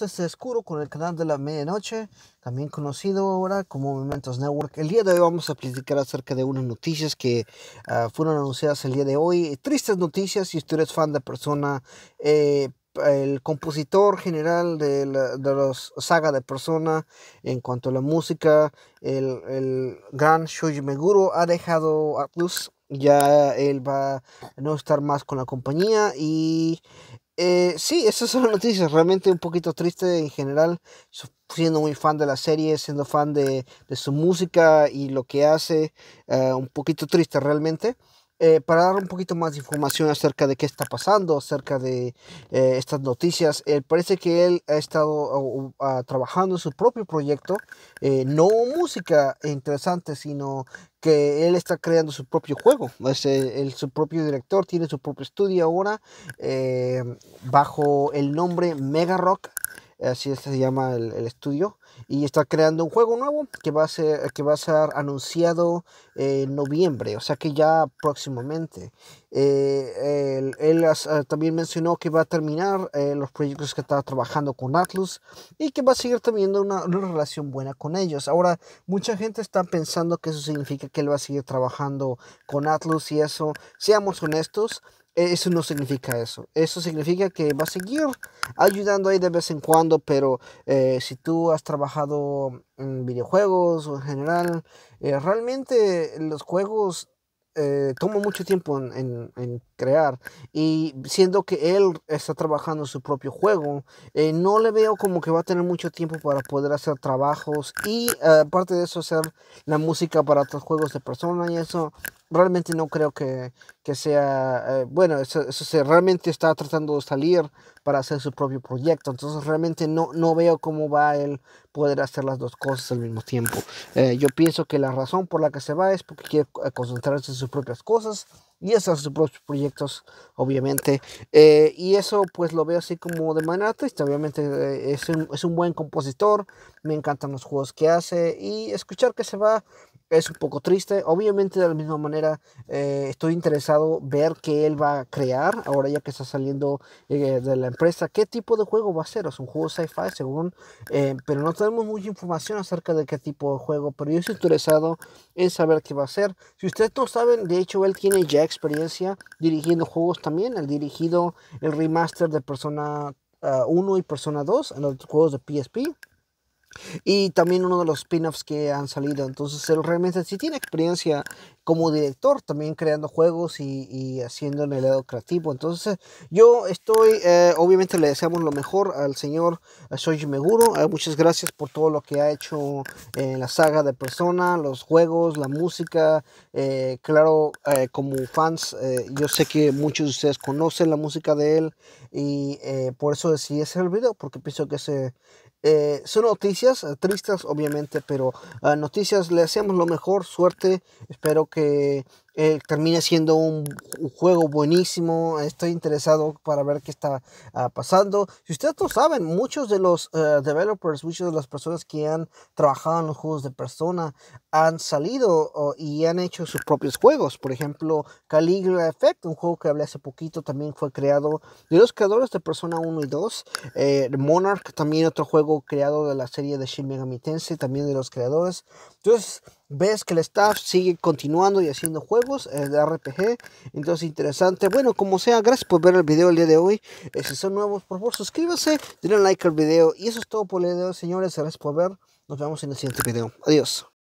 este Escuro con el canal de la medianoche, también conocido ahora como Momentos Network. El día de hoy vamos a platicar acerca de unas noticias que ah, fueron anunciadas el día de hoy. Tristes noticias si usted es fan de persona. Eh, el compositor general de la, de los saga de persona en cuanto a la música, el, el gran Shoji Meguro ha dejado a Ya él va a no estar más con la compañía y eh, sí, esas son las noticias. Realmente un poquito triste en general. Siendo muy fan de la serie, siendo fan de, de su música y lo que hace. Eh, un poquito triste realmente. Eh, para dar un poquito más de información acerca de qué está pasando, acerca de eh, estas noticias. Eh, parece que él ha estado trabajando en su propio proyecto, no música interesante, sino que él está creando su propio juego. Es su propio director, tiene su propio estudio ahora bajo el nombre Mega Rock así se llama el, estudio, y está creando un juego nuevo que va a ser, que va a ser anunciado en noviembre, o sea que ya próximamente. Eh, él, eh, también mencionó que va a terminar eh, los proyectos que está trabajando con Atlus y que va a seguir teniendo una, una, relación buena con ellos. Ahora, mucha gente está pensando que eso significa que él va a seguir trabajando con Atlus y eso, seamos honestos, e, eso no significa eso. Eso significa que va a seguir ayudando ahí de vez en cuando, pero eh, si tú has trabajado en videojuegos o en general, eh, realmente los juegos eh, toman mucho tiempo en, crear. Y siendo que él está trabajando su propio juego, eh, no le veo como que va a tener mucho tiempo para poder hacer trabajos y aparte de eso hacer la música para otros juegos de persona y eso realmente no creo que, que sea, eh, bueno, eso, eso se, realmente está tratando de salir para hacer su propio proyecto, entonces realmente no, no veo cómo va el poder hacer las dos cosas al mismo tiempo. Eh, yo pienso que la razón por la que se va es porque quiere eh, concentrarse en sus propias cosas y hacer sus propios proyectos, obviamente. Eh, y eso pues lo veo así como de manera triste. Obviamente es, un, es un buen compositor, me encantan los juegos que hace y escuchar que se va es un poco triste. Obviamente, de la misma manera, estoy interesado ver qué él va a crear ahora ya que está saliendo de la empresa. ¿Qué tipo de juego va a hacer ¿Es un juego sci-fi según? pero no, tenemos mucha información acerca de qué tipo de juego, pero yo estoy interesado en saber qué va a ser. Si ustedes no saben, de hecho él tiene ya experiencia dirigiendo juegos también. Él dirigido el remaster de Persona 1 ah, y Persona 2 en los juegos de PSP. Y también uno de los spin-offs que han salido. Entonces él realmente si tiene experiencia como director también creando juegos y, haciendo en el lado creativo. Entonces yo estoy, eh, obviamente le deseamos lo mejor al señor Shoji Meguro. Eh, muchas gracias por todo lo que ha hecho en la saga de Persona, los juegos, la música. Eh, claro, como fans, yo sé que muchos de ustedes conocen la música de él y por eso decidí hacer el video, porque pienso que son noticias tristes, obviamente, pero noticias, le hacemos lo mejor, suerte, espero que eh, Termina siendo un, juego buenísimo. Estoy interesado para ver qué está ah, pasando. Si ustedes no saben, muchos de los eh, developers, muchas de las personas que han trabajado en los juegos de persona han salido y han hecho sus propios juegos. Por ejemplo, Caligula Effect, un juego que hablé hace poquito, también fue creado de los creadores de Persona 1 y 2. Eh, Monarch, también otro juego creado de la serie de Shin Megami Tensei, también de los creadores. Entonces, ves que el staff sigue continuando y haciendo juegos de RPG. Entonces, interesante. Bueno, como sea, gracias por ver el video el día de hoy. Eh, si son nuevos, por favor, suscríbanse, denle like al video. Y eso es todo por el video, señores. Gracias por ver. Nos vemos en el siguiente video. Adiós.